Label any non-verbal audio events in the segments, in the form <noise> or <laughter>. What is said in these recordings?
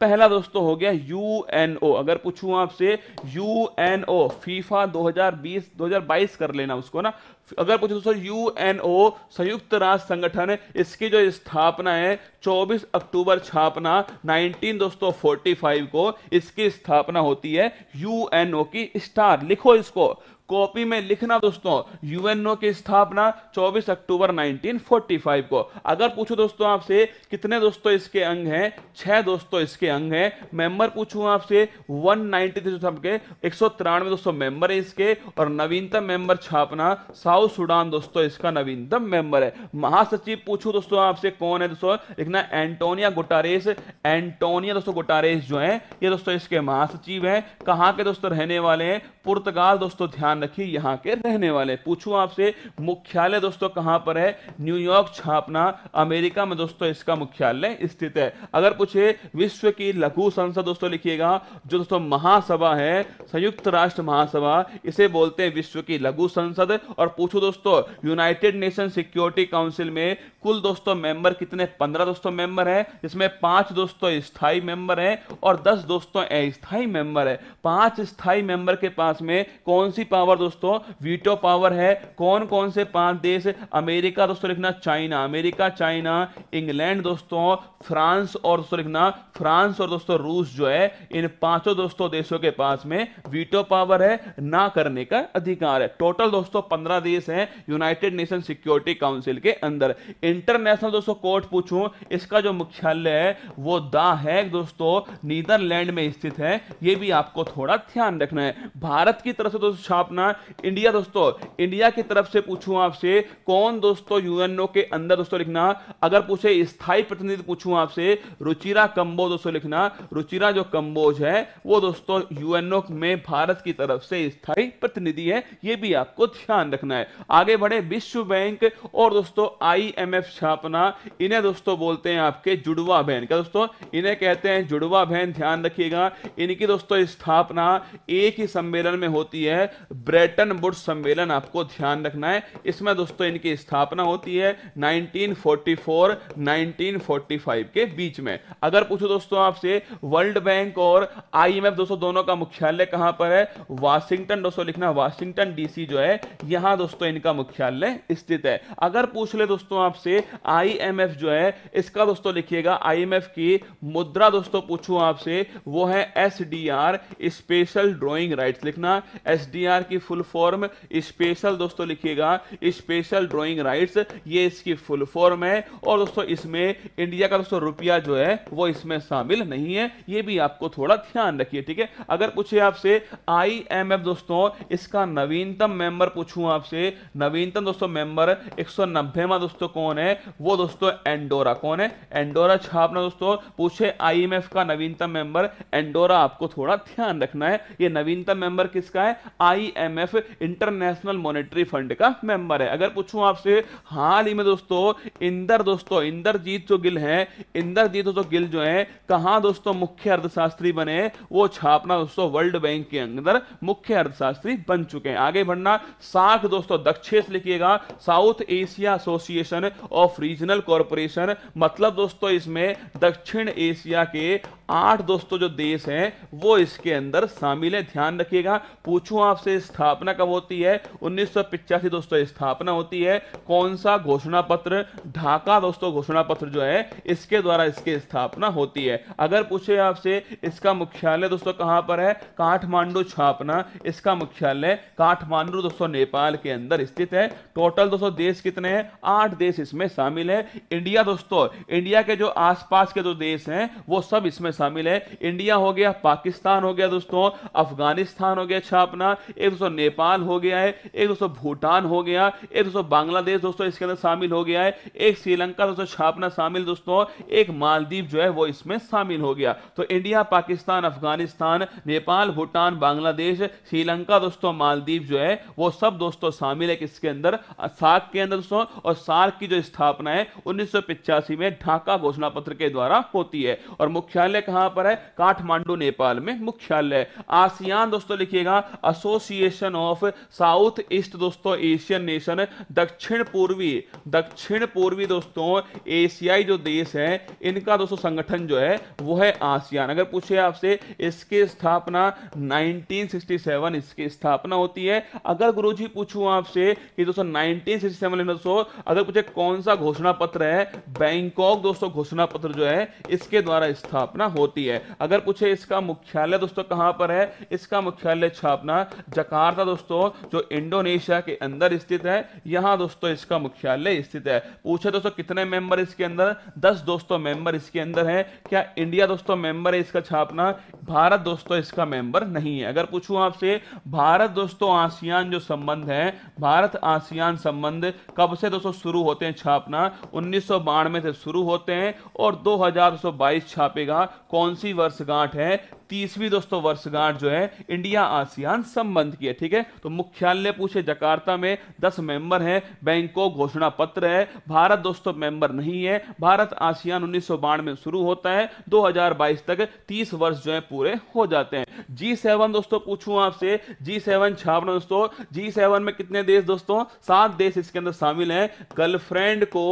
पहला दोस्तों हो गया यू एन ओ अगर पूछूं आपसे यू एन ओ फीफा 2020 2022 कर लेना उसको ना अगर पूछे दोस्तों यूएनओ संयुक्त राष्ट्र संगठन इसकी जो स्थापना है 24 अक्टूबर छापना 19 दोस्तों 45 को इसकी स्थापना होती है यूएनओ की स्टार लिखो इसको कॉपी में लिखना दोस्तों यूएनओ की स्थापना 24 अक्टूबर 1945 को अगर पूछो दोस्तों आपसे कितने दोस्तों इसके अंग हैं छह दोस्तों इसके अंग हैं मेंबर पूछूं आपसे 193 नाइनटी थ्री सौ तिरानवे दोस्तों मेंबर है इसके और नवीनतम मेंबर छापना साउथ सूडान दोस्तों इसका नवीनतम मेंबर है महासचिव पूछू दोस्तों आपसे कौन है दोस्तों लिखना एंटोनिया गुटारेस एंटोनिया दोस्तों गुटारेस जो है ये दोस्तों इसके महासचिव है कहाँ के दोस्तों रहने वाले हैं पुर्तगाल दोस्तों ध्यान रखिए यहाँ के रहने वाले पूछू आपसे मुख्यालय दोस्तों कहाँ पर है न्यूयॉर्क छापना अमेरिका में दोस्तों इसका मुख्यालय स्थित है अगर पूछे विश्व की लघु संसद दोस्तों लिखिएगा जो दोस्तों महासभा है संयुक्त राष्ट्र महासभा इसे बोलते हैं विश्व की लघु संसद और पूछो दोस्तों यूनाइटेड नेशन सिक्योरिटी काउंसिल में कुल दोस्तों मेंबर कितने पंद्रह दोस्तों मेंबर हैं इसमें पांच दोस्तों स्थाई मेंबर हैं और दस दोस्तों अस्थाई मेंबर है पांच स्थाई मेंबर के पास में कौन सी पावर दोस्तों वीटो पावर है कौन कौन से पांच देश अमेरिका दोस्तों लिखना चाइना अमेरिका चाइना इंग्लैंड दोस्तों फ्रांस और दोस्तों लिखना फ्रांस और दोस्तों रूस जो है इन पांचों दोस्तों देशों के पास में वीटो पावर है ना करने का अधिकार है टोटल दोस्तों पंद्रह देश देश हैं यूनाइटेड नेशन सिक्योरिटी काउंसिल के अंदर इंटरनेशनल दोस्तों कोर्ट पूछू इसका जो मुख्यालय है वो दा है दोस्तों नीदरलैंड में स्थित है ये भी आपको थोड़ा ध्यान रखना है भारत की तरफ से दोस्तों छापना इंडिया दोस्तों इंडिया की तरफ से पूछू आपसे कौन दोस्तों यूएनओ के अंदर दोस्तों लिखना अगर पूछे स्थायी प्रतिनिधि पूछू आपसे रुचिरा कंबो दोस्तों लिखना रुचिरा जो कंबोज है वो दोस्तों यूएनओ में भारत की तरफ से स्थायी प्रतिनिधि है ये भी आपको ध्यान रखना है आगे बढ़े विश्व बैंक और दोस्तों आईएमएफ छापना इन्हें दोस्तों बोलते हैं आपके जुड़वा बहन क्या दोस्तों इन्हें कहते हैं जुड़वा बहन ध्यान रखिएगा इनकी दोस्तों स्थापना एक ही सम्मेलन में होती है ब्रेटन बुड सम्मेलन आपको ध्यान रखना है इसमें दोस्तों इनकी स्थापना होती है 1944 1945 के बीच में अगर पूछो दोस्तों आपसे वर्ल्ड बैंक और आईएमएफ दोस्तों दोनों का मुख्यालय कहां पर है वाशिंगटन दोस्तों लिखना वाशिंगटन डीसी जो है यहां दोस्तों दोस्तों इनका मुख्यालय स्थित है अगर पूछ ले दोस्तों आपसे आईएमएफ जो है इसका दोस्तों लिखिएगा आईएमएफ की मुद्रा दोस्तों पूछूं आपसे वो है एसडीआर स्पेशल ड्राइंग राइट्स लिखना एसडीआर की फुल फॉर्म स्पेशल दोस्तों लिखिएगा स्पेशल ड्रॉइंग राइट ये इसकी फुल फॉर्म है और दोस्तों इसमें इंडिया का दोस्तों रुपया जो है वो इसमें शामिल नहीं है ये भी आपको थोड़ा ध्यान रखिए ठीक है अगर पूछे आपसे आईएमएफ दोस्तों इसका नवीनतम मेंबर पूछूं आपसे से नवीनतम दोस्तों मेंबर 190वां दोस्तों कौन है वो दोस्तों एंडोरा कौन है एंडोरा छापना दोस्तों पूछे आईएमएफ का नवीनतम मेंबर एंडोरा आपको थोड़ा ध्यान रखना है ये नवीनतम मेंबर किसका है आईएमएफ इंटरनेशनल मॉनेटरी फंड का मेंबर है अगर पूछूं आपसे हाल ही में दोस्तों इंदर दोस्तों इंदरजीत जो गिल है इंदरजीत जो गिल जो है कहाँ दोस्तों मुख्य अर्थशास्त्री बने वो छापना दोस्तों वर्ल्ड बैंक के अंदर मुख्य अर्थशास्त्री बन चुके हैं आगे बढ़ना साख दोस्तों दोस्तों दक्षिण से लिखिएगा south Asia association of regional corporation मतलब दोस्तों इसमें दक्षिण एशिया के आठ दोस्तों जो देश हैं वो इसके अंदर शामिल है ध्यान रखिएगा पूछूं आपसे स्थापना कब होती है उन्नीस दोस्तों स्थापना होती है कौन सा घोषणा पत्र ढाका दोस्तों घोषणा पत्र जो है इसके द्वारा इसकी स्थापना होती है अगर पूछे आपसे इसका मुख्यालय दोस्तों कहां पर है काठमांडू छापना इसका मुख्यालय काठमांडू दोस्तों नेपाल के अंदर स्थित है टोटल दोस्तों देश कितने हैं आठ देश इसमें शामिल है इंडिया दोस्तों इंडिया के जो आसपास के जो देश हैं वो सब इसमें शामिल है इंडिया हो गया पाकिस्तान हो गया दोस्तों अफगानिस्तान हो गया अच्छा अपना एक दोस्तों नेपाल हो गया है एक दोस्तों भूटान हो गया एक दोस्तों बांग्लादेश दोस्तों इसके अंदर शामिल हो गया है एक श्रीलंका दोस्तों छापना अच्छा शामिल दोस्तों एक मालदीव जो है वो इसमें शामिल हो गया तो इंडिया पाकिस्तान अफगानिस्तान नेपाल भूटान बांग्लादेश श्रीलंका दोस्तों मालदीव जो है वो सब दोस्तों शामिल है किसके अंदर साक के अंदर दोस्तों और सार्क की जो स्थापना है उन्नीस में ढाका घोषणा पत्र के द्वारा होती है और मुख्यालय कहां पर है काठमांडू नेपाल में मुख्यालय आसियान दोस्तों लिखिएगा एसोसिएशन ऑफ साउथ ईस्ट दोस्तों एशियन नेशन दक्षिण पूर्वी दक्षिण पूर्वी दोस्तों एशियाई जो देश है इनका दोस्तों संगठन जो है वो है आसियान अगर पूछे आपसे इसकी स्थापना 1967 इसकी स्थापना होती है अगर गुरुजी पूछूं आपसे कि दोस्तों 1967 दोस्तों अगर पूछे कौन सा घोषणा पत्र है बैंकॉक दोस्तों घोषणा पत्र जो है इसके द्वारा स्थापना होती है अगर पूछे इसका मुख्यालय दोस्तों कहां पर है इसका मुख्यालय छापना जकार्ता दोस्तों जो इंडोनेशिया के अंदर स्थित है यहां दोस्तों इसका मुख्यालय स्थित है पूछे दोस्तों कितने मेंबर इसके अंदर दस दोस्तों मेंबर इसके अंदर है क्या इंडिया दोस्तों मेंबर है इसका छापना भारत दोस्तों इसका मेंबर नहीं है अगर पूछू आपसे भारत दोस्तों आसियान जो संबंध है भारत आसियान संबंध कब से दोस्तों शुरू होते हैं छापना उन्नीस से शुरू होते हैं और दो हजार छापेगा कौन सी वर्षगांठ है तीसवीं दोस्तों वर्षगांठ जो है इंडिया आसियान संबंध की है ठीक है तो मुख्यालय पूछे जकार्ता में दस मेंबर हैं बैंकों घोषणा पत्र है भारत दोस्तों मेंबर नहीं है भारत आसियान उन्नीस में शुरू होता है 2022 तक 30 वर्ष जो है पूरे हो जाते हैं जी सेवन दोस्तों पूछू आपसे जी सेवन छापना दोस्तों जी सेवन में कितने देश दोस्तों सात देश इसके अंदर शामिल है गर्लफ्रेंड को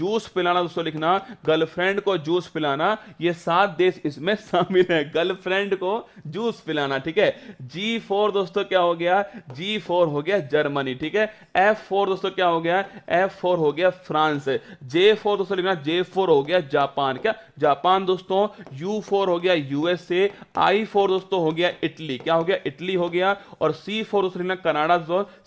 जूस पिलाना दोस्तों लिखना गर्लफ्रेंड को जूस पिलाना ये सात देश इसमें <laughs> शामिल है गर्लफ्रेंड फ्रेंड को जूस पिलाना ठीक है जी फोर दोस्तों क्या हो गया जी फोर हो गया जर्मनी ठीक है एफ फोर दोस्तों क्या हो गया एफ फोर हो गया फ्रांस जे फोर दोस्तों लिखना जे फोर हो गया जापान क्या जापान दोस्तों यू फोर हो गया यूएसए आई फोर दोस्तों हो गया इटली क्या हो गया इटली हो गया और सी फोर दोस्तों लिखना कनाडा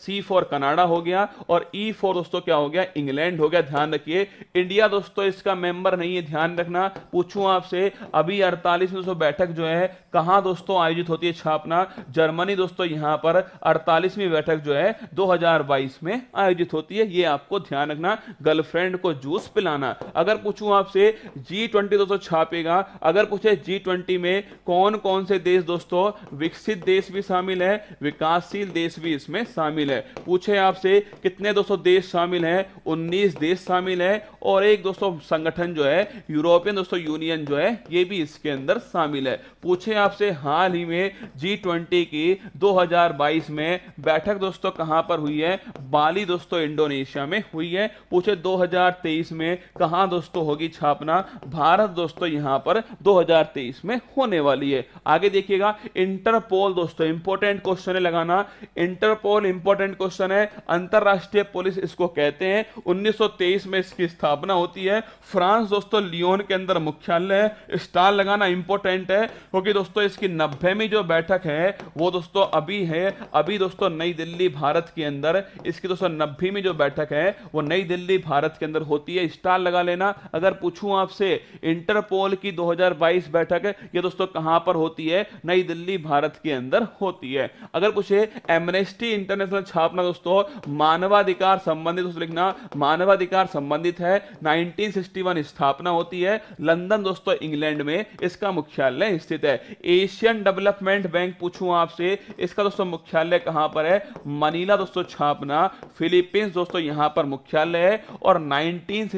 सी फोर कनाडा हो गया और ई e फोर दोस्तों क्या हो गया इंग्लैंड हो गया ध्यान रखिए इंडिया दोस्तों इसका मेंबर नहीं है ध्यान रखना पूछू आपसे अभी अड़तालीस में दोस्तों बैठक जो है कहाँ दोस्तों आयोजित होती है छापना जर्मनी दोस्तों यहाँ पर अड़तालीसवीं बैठक जो है 2022 में आयोजित होती है ये आपको ध्यान रखना गर्लफ्रेंड को जूस पिलाना अगर पूछूं आपसे जी ट्वेंटी दोस्तों छापेगा अगर पूछे जी ट्वेंटी में कौन कौन से देश दोस्तों विकसित देश भी शामिल है विकासशील देश भी इसमें शामिल है पूछे आपसे कितने दोस्तों देश शामिल है उन्नीस देश शामिल है और एक दोस्तों संगठन जो है यूरोपियन दोस्तों यूनियन जो है ये भी इसके अंदर शामिल है पूछे आपसे हाल ही में जी ट्वेंटी की 2022 में बैठक दोस्तों कहां पर हुई है बाली दोस्तों इंडोनेशिया में हुई है पूछे 2023 में कहां दोस्तों होगी छापना भारत दोस्तों यहां पर 2023 में होने वाली है आगे देखिएगा इंटरपोल दोस्तों इंपॉर्टेंट क्वेश्चन है लगाना इंटरपोल इंपॉर्टेंट क्वेश्चन है अंतरराष्ट्रीय पुलिस इसको कहते हैं उन्नीस में इसकी स्थापना होती है फ्रांस दोस्तों लियोन के अंदर मुख्यालय है स्टार लगाना इंपॉर्टेंट है क्योंकि दोस्तों दोस्तों इसकी नब्बेवीं जो बैठक है वो दोस्तों अभी है अभी दोस्तों नई दिल्ली भारत के अंदर इसकी दोस्तों नब्बेवीं जो बैठक है वो नई दिल्ली भारत के अंदर होती है स्टार लगा लेना अगर पूछूं आपसे इंटरपोल की 2022 बैठक ये दोस्तों कहां पर होती है नई दिल्ली भारत के अंदर होती है अगर पूछे एमनेस्टी इंटरनेशनल छापना दोस्तों मानवाधिकार संबंधित दोस्तों लिखना मानवाधिकार संबंधित है 1961 स्थापना होती है लंदन दोस्तों इंग्लैंड में इसका मुख्यालय स्थित है एशियन डेवलपमेंट बैंक पूछूं आपसे इसका दोस्तों मुख्यालय कहां पर है मनीला दोस्तों छापना फिलीपींस दोस्तों यहां पर मुख्यालय है और नाइनटीन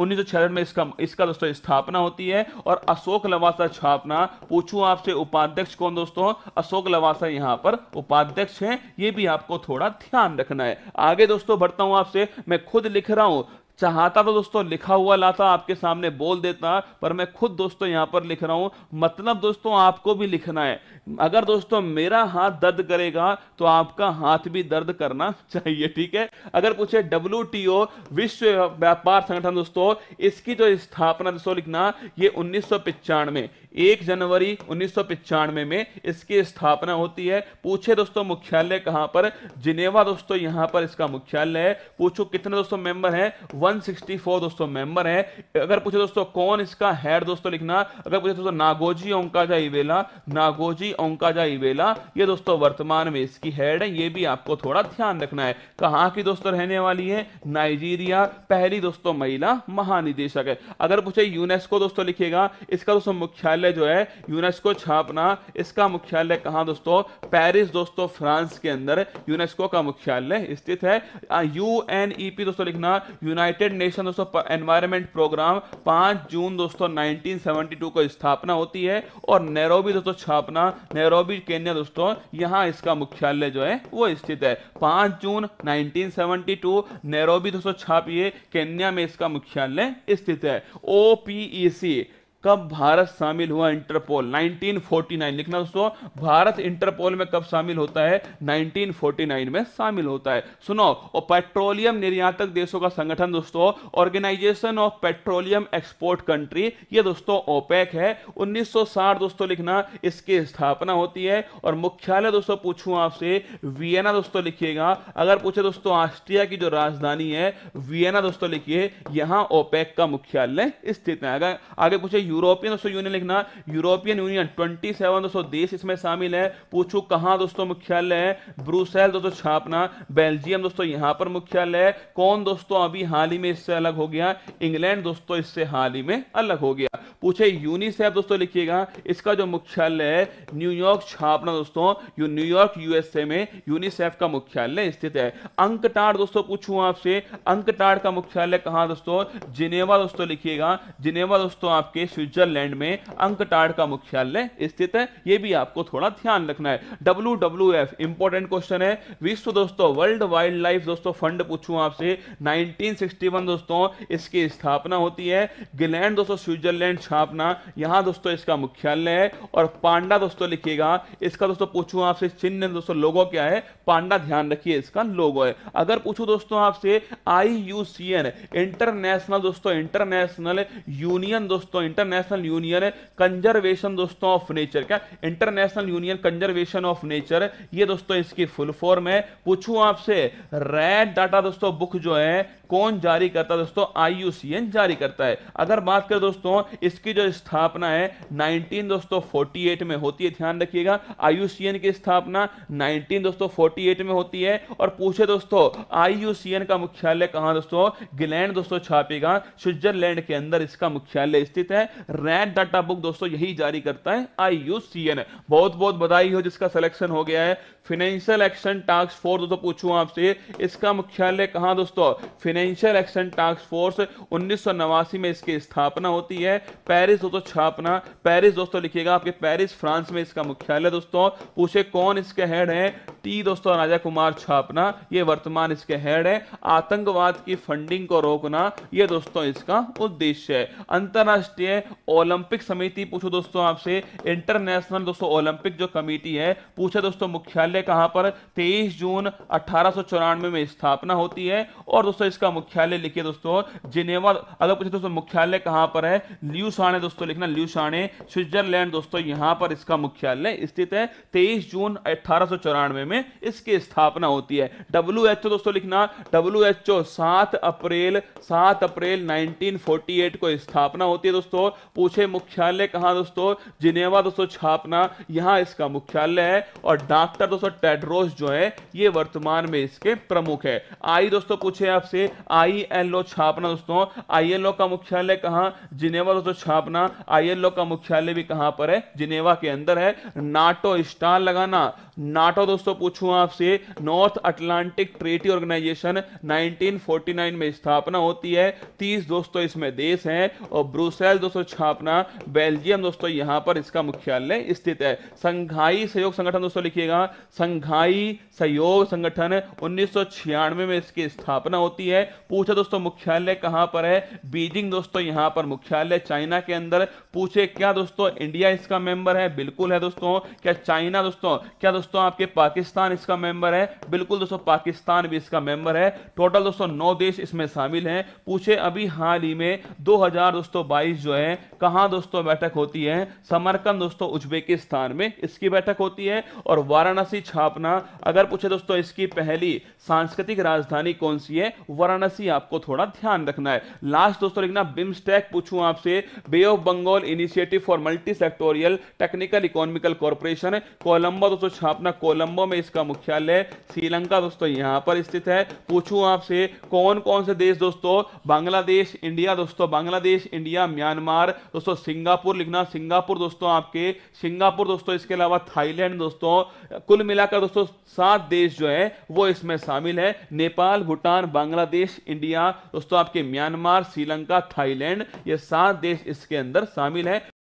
उन्नीस सौ में इसका इसका दोस्तों स्थापना होती है और अशोक लवासा छापना पूछूं आपसे उपाध्यक्ष कौन दोस्तों अशोक लवासा यहां पर उपाध्यक्ष हैं ये भी आपको थोड़ा ध्यान रखना है आगे दोस्तों बढ़ता हूं आपसे मैं खुद लिख रहा हूं चाहता तो दोस्तों लिखा हुआ लाता आपके सामने बोल देता पर मैं खुद दोस्तों यहां पर लिख रहा हूं मतलब दोस्तों आपको भी लिखना है अगर दोस्तों मेरा हाथ दर्द करेगा तो आपका हाथ भी दर्द करना <laughs> चाहिए ठीक है अगर पूछे डब्ल्यू विश्व व्यापार संगठन दोस्तों इसकी जो स्थापना दोस्तों लिखना ये उन्नीस पिचानवे एक जनवरी उन्नीस में इसकी स्थापना होती है पूछे दोस्तों मुख्यालय कहां पर जिनेवा दोस्तों यहां पर इसका मुख्यालय है पूछो कितने दोस्तों मेंबर है 164 दोस्तों मेंबर है अगर पूछे दोस्तों कौन इसका हेड दोस्तों लिखना अगर पूछे दोस्तों नागोजी ओंकाजा इवेला नागोजी ओंकाजा इवेला ये दोस्तों वर्तमान में इसकी हेड है ये भी आपको थोड़ा ध्यान रखना है कहाँ की दोस्तों रहने वाली है नाइजीरिया पहली दोस्तों महिला महानिदेशक है अगर पूछे यूनेस्को दोस्तों लिखेगा इसका दोस्तों मुख्यालय मुख्यालय जो है यूनेस्को छापना इसका मुख्यालय कहाँ दोस्तों पेरिस दोस्तों फ्रांस के अंदर यूनेस्को का मुख्यालय स्थित है यू एन ई पी दोस्तों लिखना यूनाइटेड नेशन दोस्तों एनवायरमेंट प्रोग्राम पांच जून दोस्तों 1972 को स्थापना होती है और नेरोबी दोस्तों छापना नेरोबी केन्या दोस्तों यहां इसका मुख्यालय जो है वो स्थित है पांच जून नाइनटीन नेरोबी दोस्तों छापिए केन्या में इसका मुख्यालय स्थित है ओपीईसी कब भारत शामिल हुआ इंटरपोल 1949 लिखना दोस्तों भारत इंटरपोल में कब शामिल होता है 1949 में शामिल होता है सुनो और पेट्रोलियम निर्यातक देशों का संगठन दोस्तों organisation of petroleum export country ये दोस्तों ओपेक है 1960 दोस्तों लिखना इसकी स्थापना होती है और मुख्यालय दोस्तों पूछू आपसे वियना दोस्तों लिखिएगा अगर पूछे दोस्तों ऑस्ट्रिया की जो राजधानी है वियना दोस्तों लिखिए यहां ओपेक का मुख्यालय स्थित है अगर आगे पूछे यूरोपियन दोस्तों यूनियन लिखना यूरोपियन यूनियन 27 दोस्तों देश इसमें शामिल है पूछू कहां दोस्तों मुख्यालय है ब्रूसेल दोस्तों छापना बेल्जियम दोस्तों यहां पर मुख्यालय है कौन दोस्तों अभी हाल ही में इससे अलग हो गया इंग्लैंड दोस्तों इससे हाल ही में अलग हो गया पूछे यूनिसेफ दोस्तों लिखिएगा इसका जो मुख्यालय है न्यूयॉर्क छापना दोस्तों न्यूयॉर्क यूएसए में यूनिसेफ का मुख्यालय स्थित है अंकटाड़ दोस्तों पूछू आपसे अंकटाड़ का मुख्यालय कहां दोस्तों जिनेवा दोस्तों लिखिएगा जिनेवा दोस्तों आपके स्विट्जरलैंड में अंकटाड का मुख्यालय स्थित है यह भी आपको थोड़ा ध्यान रखना है W W F important question है विश्व दोस्तों वर्ल्ड वाइल्ड लाइफ दोस्तों फंड पूछू आपसे 1961 दोस्तों इसकी स्थापना होती है ग्लैंड दोस्तों स्विट्जरलैंड छापना यहां दोस्तों इसका मुख्यालय है और पांडा दोस्तों लिखिएगा इसका दोस्तों पूछू आपसे चिन्ह दोस्तों लोगो क्या है पांडा ध्यान रखिए इसका लोगो है अगर पूछू दोस्तों आपसे आई इंटरनेशनल दोस्तों इंटरनेशनल यूनियन दोस्तों इंटरनेशनल इंटरनेशनल यूनियन कंजर्वेशन दोस्तों ऑफ नेचर क्या international union conservation of nature ये दोस्तों इसकी फुल फॉर्म है पूछूं आपसे रेड डाटा दोस्तों बुक जो है कौन जारी करता है दोस्तों आईयूसीएन जारी करता है अगर बात करें दोस्तों इसकी जो स्थापना है 19 दोस्तों 48 में होती है ध्यान रखिएगा आईयूसीएन की स्थापना 19 दोस्तों 48 में होती है और पूछे दोस्तों आईयूसीएन का मुख्यालय कहां दोस्तों ग्लैंड दोस्तों छापेगा स्विट्जरलैंड के अंदर इसका मुख्यालय स्थित है रैड डाटा बुक दोस्तों यही जारी करता है आईयूसीएन बहुत बहुत बधाई हो जिसका सिलेक्शन हो गया है फिनेंशियल एक्शन टास्क फोर्स दोस्तों पूछूं आपसे इसका मुख्यालय कहाँ दोस्तों फिनेंशियल एक्शन टास्क फोर्स उन्नीस में इसकी स्थापना होती है पेरिस दोस्तों छापना पेरिस दोस्तों लिखिएगा आपके पेरिस फ्रांस में इसका मुख्यालय दोस्तों पूछे कौन इसके हेड है टी दोस्तों राजा कुमार छापना ये वर्तमान इसके हेड है आतंकवाद की फंडिंग को रोकना ये दोस्तों इसका उद्देश्य है अंतरराष्ट्रीय ओलंपिक समिति पूछो दोस्तों आपसे इंटरनेशनल दोस्तों ओलंपिक जो कमेटी है पूछे दोस्तों मुख्यालय कहां पर 23 जून अठारह में स्थापना होती है और दोस्तों इसका मुख्यालय लिखिए दोस्तों जिनेवा अगर पूछे दोस्तों मुख्यालय कहां पर है ल्यूसाने दोस्तों लिखना ल्यूसाने स्विट्जरलैंड दोस्तों यहां पर इसका मुख्यालय स्थित है तेईस जून अठारह में में इसकी स्थापना होती है डब्ल्यू एच ओ दोस्तों लिखना डब्ल्यू एच ओ सात अप्रैल सात अप्रैल 1948 को स्थापना होती है दोस्तों पूछे मुख्यालय कहाँ दोस्तों जिनेवा दोस्तों छापना यहाँ इसका मुख्यालय है और डॉक्टर दोस्तों टेड्रोस जो है ये वर्तमान में इसके प्रमुख है आई दोस्तों पूछे आपसे आई एल ओ छापना दोस्तों आई एल ओ का मुख्यालय कहाँ जिनेवा दोस्तों छापना आई एल ओ का मुख्यालय भी कहाँ पर है जिनेवा के अंदर है नाटो स्टार लगाना नाटो दोस्तों पूछू आपसे नॉर्थ अटलांटिक ट्रेटी ऑर्गेनाइजेशन 1949 में स्थापना होती है 30 दोस्तों इसमें देश हैं और ब्रुसेल दोस्तों छापना बेल्जियम दोस्तों यहां पर इसका मुख्यालय स्थित है संघाई सहयोग संगठन दोस्तों लिखिएगा संघाई सहयोग संगठन उन्नीस में इसकी स्थापना होती है पूछा दोस्तों मुख्यालय कहां पर है बीजिंग दोस्तों यहां पर मुख्यालय चाइना के अंदर पूछे क्या दोस्तों इंडिया इसका मेंबर है बिल्कुल है दोस्तों क्या चाइना दोस्तों क्या दोस्तों आपके पाकिस्तान पाकिस्तान इसका मेंबर है बिल्कुल दोस्तों पाकिस्तान भी इसका मेंबर है टोटल दोस्तों नौ देश इसमें शामिल हैं पूछे अभी हाल ही में दो हजार दोस्तों बाईस जो है कहां दोस्तों बैठक होती है समरकंद दोस्तों उज्बेकिस्तान में इसकी बैठक होती है और वाराणसी छापना अगर पूछे दोस्तों इसकी पहली सांस्कृतिक राजधानी कौन सी है वाराणसी आपको थोड़ा ध्यान रखना है लास्ट दोस्तों लिखना बिम्स्टेक पूछू आपसे bay of Bengal initiative for multi sectoral technical economical corporation Colombo दोस्तों छापना कोलंबो में इसका मुख्यालय श्रीलंका दोस्तों यहां पर स्थित है पूछूं आपसे कौन कौन से देश दोस्तों बांग्लादेश इंडिया दोस्तों बांग्लादेश इंडिया म्यांमार दोस्तों सिंगापुर लिखना सिंगापुर दोस्तों आपके सिंगापुर दोस्तों इसके अलावा थाईलैंड दोस्तों कुल मिलाकर दोस्तों सात देश जो है वो इसमें शामिल है नेपाल भूटान बांग्लादेश इंडिया दोस्तों आपके म्यांमार श्रीलंका थाईलैंड ये सात देश इसके अंदर शामिल है